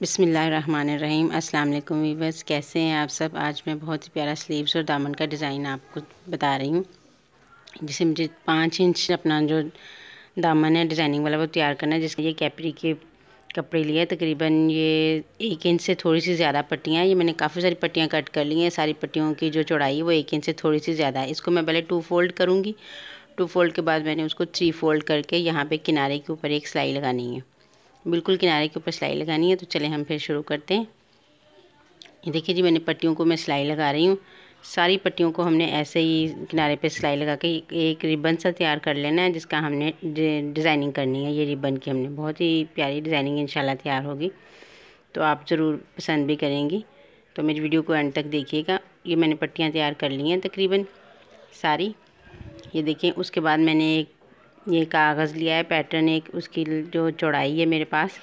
बिसमीम् अल्लाम वीवर्स कैसे हैं आप सब आज मैं बहुत ही प्यारा स्लीव्स और दामन का डिज़ाइन आपको बता रही हूँ जिसे मुझे पाँच इंच अपना जो दामन है डिज़ाइनिंग वाला वो तैयार करना है जिसमें ये कैपरी के कपड़े लिए तकरीबन ये एक इंच से थोड़ी सी ज़्यादा पट्टियाँ ये मैंने काफ़ी सारी पट्टियाँ कट कर ली हैं सारी पट्टियों की जो चौड़ाई वो एक इंच से थोड़ी सी ज़्यादा है इसको मैं पहले टू फोल्ड करूँगी टू फोल्ड के बाद मैंने उसको थ्री फोल्ड करके यहाँ पर किनारे के ऊपर एक सिलाई लगानी है बिल्कुल किनारे के ऊपर सिलाई लगानी है तो चले हम फिर शुरू करते हैं ये देखिए जी मैंने पट्टियों को मैं सिलाई लगा रही हूँ सारी पट्टियों को हमने ऐसे ही किनारे पे सिलाई लगा के एक रिबन सा तैयार कर लेना है जिसका हमने डिज़ाइनिंग करनी है ये रिबन की हमने बहुत ही प्यारी डिज़ाइनिंग इंशाल्लाह तैयार होगी तो आप ज़रूर पसंद भी करेंगी तो मेरी वीडियो को एंड तक देखिएगा ये मैंने पट्टियाँ तैयार कर ली हैं तकरीबन सारी ये देखिए उसके बाद मैंने एक ये कागज़ लिया है पैटर्न एक उसकी जो चौड़ाई है मेरे पास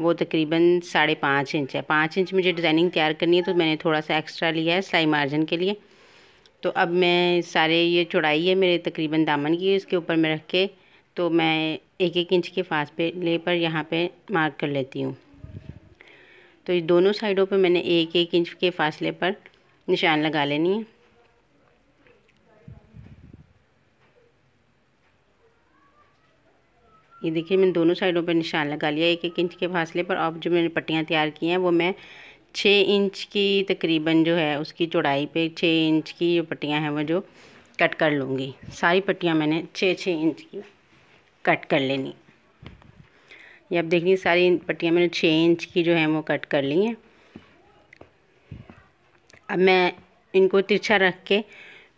वो तकरीबन साढ़े पाँच इंच है पाँच इंच मुझे डिज़ाइनिंग तैयार करनी है तो मैंने थोड़ा सा एक्स्ट्रा लिया है सिलाई मार्जिन के लिए तो अब मैं सारे ये चौड़ाई है मेरे तकरीबन दामन की इसके ऊपर मैं रख के तो मैं एक एक इंच के पे ले पर यहाँ पे मार्क कर लेती हूँ तो ये दोनों साइडों पे मैंने एक एक इंच के फासले पर निशान लगा लेनी है ये देखिए मैंने दोनों साइडों पर निशान लगा लिया एक एक इंच के फासले पर अब जो मैंने पट्टियाँ तैयार की हैं वो मैं छः इंच की तकरीबन जो है उसकी चौड़ाई पे छः इंच की जो पट्टियाँ हैं वो जो कट कर लूँगी सारी पट्टियाँ मैंने छः छः इंच की कट कर लेनी ये अब देखिए सारी पट्टियाँ मैंने छः इंच की जो हैं वो कट कर ली हैं अब मैं इनको तिरछा रख के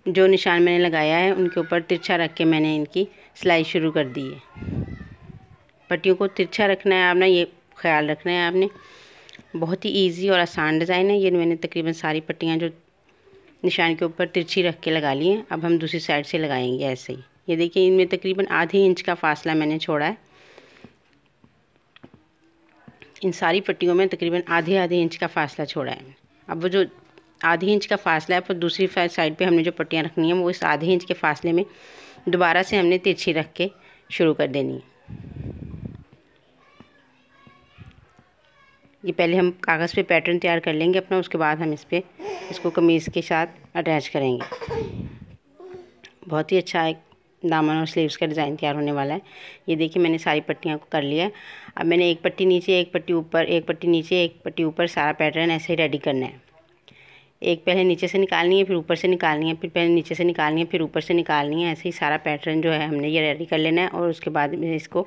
जो निशान मैंने लगाया है उनके ऊपर तिरछा रख के मैंने इनकी सिलाई शुरू कर दी है पट्टियों को तिरछा रखना है आपने ये ख्याल रखना है आपने बहुत ही इजी और आसान डिज़ाइन है ये मैंने तकरीबन सारी पट्टियाँ जो निशान के ऊपर तिरछी रख के लगा ली हैं अब हम दूसरी साइड से लगाएंगे ऐसे ही ये देखिए इनमें तकरीबन आधे इंच का फासला मैंने छोड़ा है इन सारी पट्टियों में तकरीबन आधे आधे इंच का फासला छोड़ा है अब वो जो आधे इंच का फासला है पर दूसरी साइड पे हमने जो पट्टियाँ रखनी है वो इस आधे इंच के फासले में दोबारा से हमने तिरछी रख के शुरू कर देनी है ये पहले हम कागज़ पे पैटर्न तैयार कर लेंगे अपना उसके बाद हम इस पर इसको कमीज़ के साथ अटैच करेंगे बहुत ही अच्छा एक दामन और स्लीव्स का डिज़ाइन तैयार होने वाला है ये देखिए मैंने सारी पट्टियाँ को कर लिया है अब मैंने एक पट्टी नीचे एक पट्टी ऊपर एक पट्टी नीचे एक पट्टी ऊपर सारा पैटर्न ऐसे ही रेडी करना है एक पहले नीचे से निकालनी है फिर ऊपर से निकालनी है फिर पहले नीचे से निकालनी है फिर ऊपर से निकालनी है ऐसे ही सारा पैटर्न जो है हमने ये रेडी कर लेना है और उसके बाद मैं इसको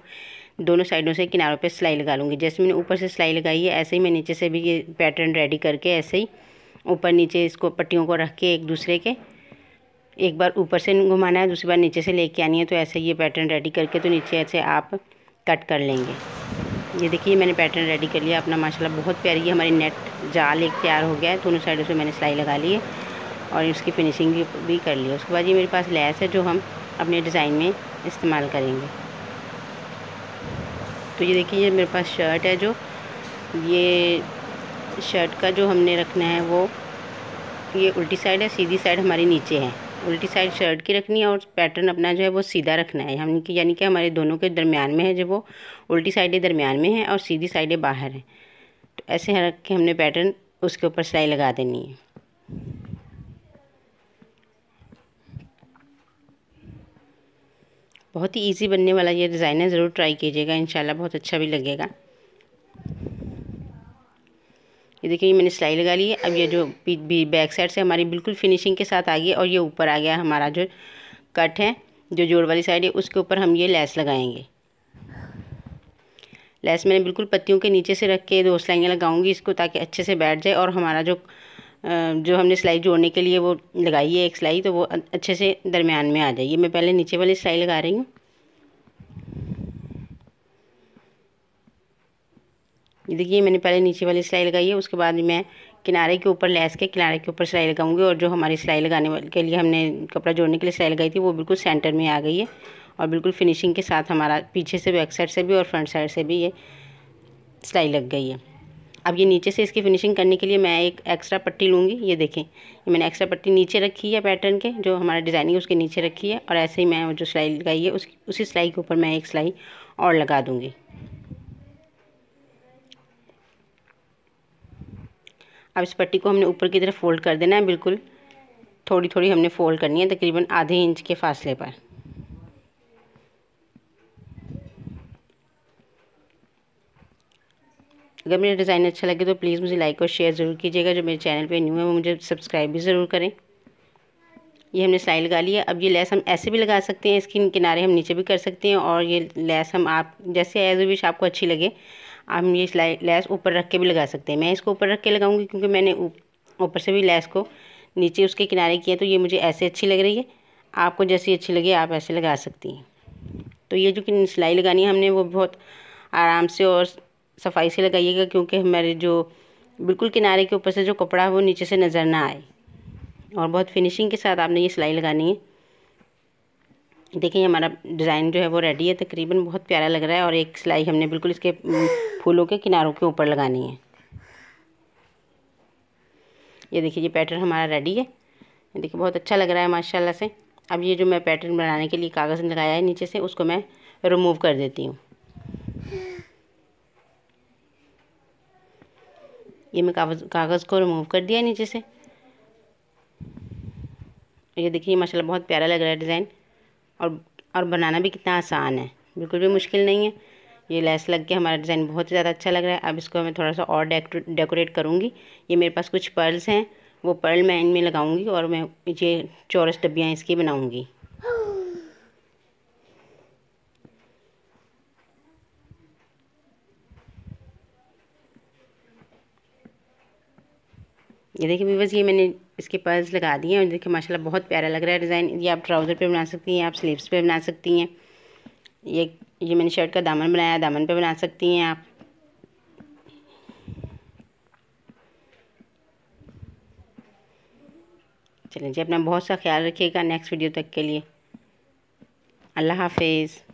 दोनों साइडों से किनारों पे सिलाई लगा लूँगी जैसे मैंने ऊपर से सिलाई लगाई है ऐसे ही मैं नीचे से भी ये पैटर्न रेडी करके ऐसे ही ऊपर नीचे इसको पट्टियों को रख के एक दूसरे के एक बार ऊपर से घुमाना है दूसरी बार नीचे से लेके आनी है तो ऐसे ही ये पैटर्न रेडी करके तो नीचे ऐसे आप कट कर लेंगे ये देखिए मैंने पैटर्न रेडी कर लिया अपना माशाल्लाह बहुत प्यारी है हमारी नेट जाल एक तैयार हो गया है दोनों साइडों से मैंने सिलाई लगा ली है और इसकी फिनिशिंग भी, भी कर ली है उसके बाद ये मेरे पास लैस है जो हम अपने डिज़ाइन में इस्तेमाल करेंगे तो ये देखिए ये मेरे पास शर्ट है जो ये शर्ट का जो हमने रखना है वो ये उल्टी साइड है सीधी साइड हमारी नीचे है उल्टी साइड शर्ट की रखनी है और पैटर्न अपना जो है वो सीधा रखना है यानी कि यानी कि हमारे दोनों के दरमियान में है जो वो उल्टी साइडें दरमियान में है और सीधी साइडें बाहर हैं तो ऐसे रख के हमने पैटर्न उसके ऊपर सिलाई लगा देनी है बहुत ही इजी बनने वाला ये डिज़ाइन है ज़रूर ट्राई कीजिएगा इंशाल्लाह बहुत अच्छा भी लगेगा देखिए मैंने सिलाई लगा ली है अब ये जो बैक साइड से हमारी बिल्कुल फिनिशिंग के साथ आ गई और ये ऊपर आ गया हमारा जो कट है जो जोड़ वाली साइड है उसके ऊपर हम ये लैस लगाएंगे लैस मैंने बिल्कुल पत्तियों के नीचे से रख के दो सिलाइयाँ लगाऊंगी इसको ताकि अच्छे से बैठ जाए और हमारा जो जो हमने सिलाई जोड़ने के लिए वो लगाई है एक सिलाई तो वो अच्छे से दरमियान में आ जाए ये मैं पहले नीचे वाली सिलाई लगा रही हूँ देखिए मैंने पहले नीचे वाली सिलाई लगाई है उसके बाद मैं किनारे के ऊपर लैस के किनारे के ऊपर सिलाई लगाऊंगी और जो हमारी सिलाई लगाने के लिए हमने कपड़ा जोड़ने के लिए सिलाई लगाई थी वो बिल्कुल सेंटर में आ गई है और बिल्कुल फिनिशिंग के साथ हमारा पीछे से बैक साइड से भी और फ्रंट साइड से भी ये सिलाई लग गई है अब ये नीचे से इसकी फिनिशिंग करने के लिए मैं एक एक्स्ट्रा पट्टी लूँगी ये देखें ये मैंने एक्स्ट्रा पट्टी नीचे रखी है पैटर्न के जो हमारा डिज़ाइनिंग उसके नीचे रखी है और ऐसे ही मैं जो सिलाई लगाई है उस उसी सिलाई के ऊपर मैं एक सिलाई और लगा दूँगी अब इस पट्टी को हमने ऊपर की तरफ फोल्ड कर देना है बिल्कुल थोड़ी थोड़ी हमने फोल्ड करनी है तकरीबन आधे इंच के फासले पर अगर मेरा डिज़ाइन अच्छा लगे तो प्लीज़ मुझे लाइक और शेयर ज़रूर कीजिएगा जो मेरे चैनल पे न्यू है वो मुझे सब्सक्राइब भी ज़रूर करें ये हमने सिलाई लगा ली है अब ये लेस हम ऐसे भी लगा सकते हैं इसके किनारे हम नीचे भी कर सकते हैं और ये लेस हम आप जैसे एज विश आपको अच्छी लगे आप ये लैस ऊपर रख के भी लगा सकते हैं मैं इसको ऊपर रख के लगाऊंगी क्योंकि मैंने ऊपर से भी लैस को नीचे उसके किनारे किया तो ये मुझे ऐसे अच्छी लग रही है आपको जैसी अच्छी लगे आप ऐसे लगा सकती हैं तो ये जो कि सिलाई लगानी है हमने वो बहुत आराम से और सफाई से लगाइएगा क्योंकि हमारे जो बिल्कुल किनारे के ऊपर से जो कपड़ा है वो नीचे से नज़र ना आए और बहुत फिनिशिंग के साथ आपने ये सिलाई लगानी है देखिए हमारा डिज़ाइन जो है वो रेडी है तकरीबन बहुत प्यारा लग रहा है और एक सिलाई हमने बिल्कुल इसके फूलों के किनारों के ऊपर लगानी है ये देखिए ये पैटर्न हमारा रेडी है ये देखिए बहुत अच्छा लग रहा है माशाल्लाह से अब ये जो मैं पैटर्न बनाने के लिए कागज़ लगाया है नीचे से उसको मैं रिमूव कर देती हूँ ये मैं कागज़ कागज़ को रिमूव कर दिया नीचे से ये देखिए माशाल्लाह बहुत प्यारा लग रहा है डिज़ाइन और और बनाना भी कितना आसान है बिल्कुल भी मुश्किल नहीं है ये लेस लग के हमारा डिज़ाइन बहुत ही ज़्यादा अच्छा लग रहा है अब इसको मैं थोड़ा सा और डेकोरेट करूँगी ये मेरे पास कुछ पर्ल्स हैं वो पर्ल मैं इनमें लगाऊँगी और मैं ये चौरस डब्बियाँ इसकी बनाऊँगी ये देखिए वीवर्स ये मैंने इसके पर्ल्स लगा दिए और देखिए माशाल्लाह बहुत प्यारा लग रहा है डिज़ाइन ये आप ट्राउज़र पे बना सकती हैं आप स्लीव्स पे बना सकती हैं ये ये मैंने शर्ट का दामन बनाया दामन पे बना सकती हैं आप चलें जी अपना बहुत सा ख्याल रखिएगा नेक्स्ट वीडियो तक के लिए अल्लाह हाफिज़